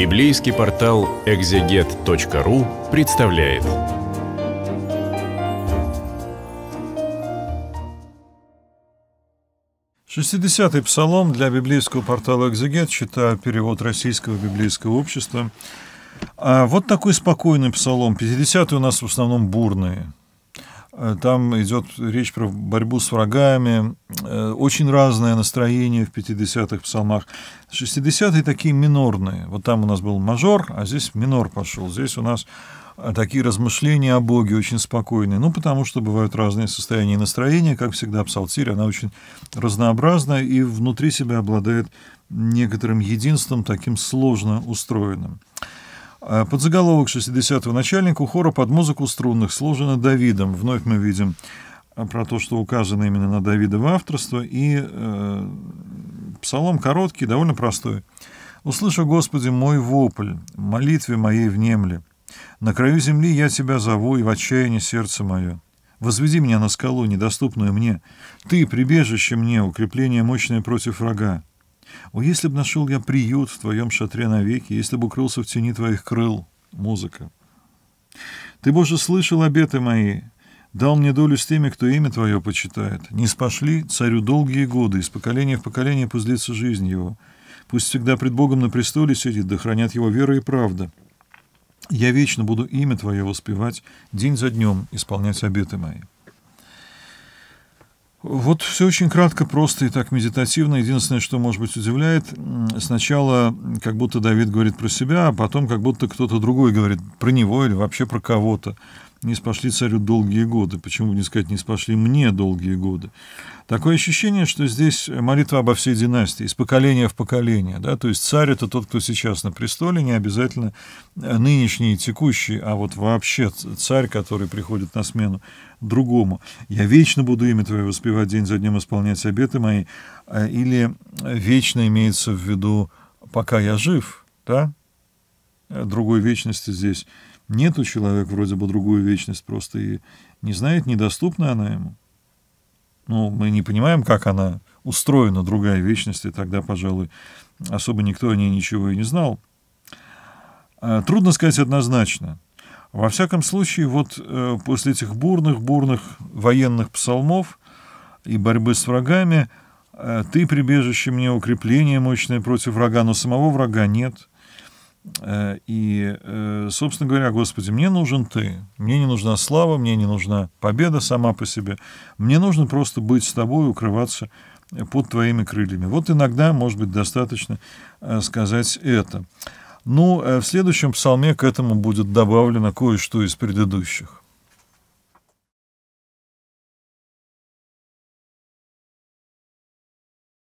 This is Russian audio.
Библейский портал экзегет.ру представляет. Шестидесятый псалом для библейского портала «Экзегет», читаю перевод Российского библейского общества. А вот такой спокойный псалом. Пятидесятый у нас в основном бурные. Э, там идет речь про борьбу с врагами. Э, очень разное настроение в 50-х псалмах. 60-е такие минорные. Вот там у нас был мажор, а здесь минор пошел. Здесь у нас э, такие размышления о Боге очень спокойные. Ну, потому что бывают разные состояния и настроения. Как всегда, псалтирь, она очень разнообразна и внутри себя обладает некоторым единством, таким сложно устроенным. А подзаголовок 60-го начальнику хора под музыку струнных сложено Давидом. Вновь мы видим а, про то, что указано именно на Давида в авторство, и э, псалом короткий, довольно простой. «Услышу, Господи, мой вопль, молитве моей внемли. На краю земли я Тебя зову, и в отчаянии сердце мое. Возведи меня на скалу, недоступную мне. Ты — прибежище мне, укрепление мощное против врага. О, если б нашел я приют в твоем шатре навеки, если бы укрылся в тени твоих крыл. Музыка. Ты, Боже, слышал обеты мои, дал мне долю с теми, кто имя твое почитает. Не спошли царю долгие годы, из поколения в поколение пусть длится жизнь его. Пусть всегда пред Богом на престоле сидит, да хранят его вера и правда. Я вечно буду имя твое воспевать, день за днем исполнять обеты мои. Вот все очень кратко, просто и так медитативно. Единственное, что, может быть, удивляет, сначала как будто Давид говорит про себя, а потом как будто кто-то другой говорит про него или вообще про кого-то не спошли царю долгие годы. Почему бы не сказать, не спошли мне долгие годы? Такое ощущение, что здесь молитва обо всей династии, из поколения в поколение. Да? То есть царь – это тот, кто сейчас на престоле, не обязательно э, нынешний и текущий, а вот вообще царь, который приходит на смену другому. «Я вечно буду имя Твое воспевать, день за днем исполнять обеты мои». Э, или э, «вечно» имеется в виду «пока я жив». Да? Э, другой вечности здесь нету человек вроде бы другую вечность, просто и не знает, недоступна она ему. Ну, мы не понимаем, как она устроена, другая вечность, и тогда, пожалуй, особо никто о ней ничего и не знал. А, трудно сказать однозначно. Во всяком случае, вот э, после этих бурных-бурных военных псалмов и борьбы с врагами, э, ты прибежище мне, укрепление мощное против врага, но самого врага нет – Э, и, э, собственно говоря, Господи, мне нужен Ты. Мне не нужна слава, мне не нужна победа сама по себе. Мне нужно просто быть с Тобой, укрываться э, под Твоими крыльями. Вот иногда, может быть, достаточно сказать это. Ну, в следующем псалме к этому будет добавлено кое-что из предыдущих.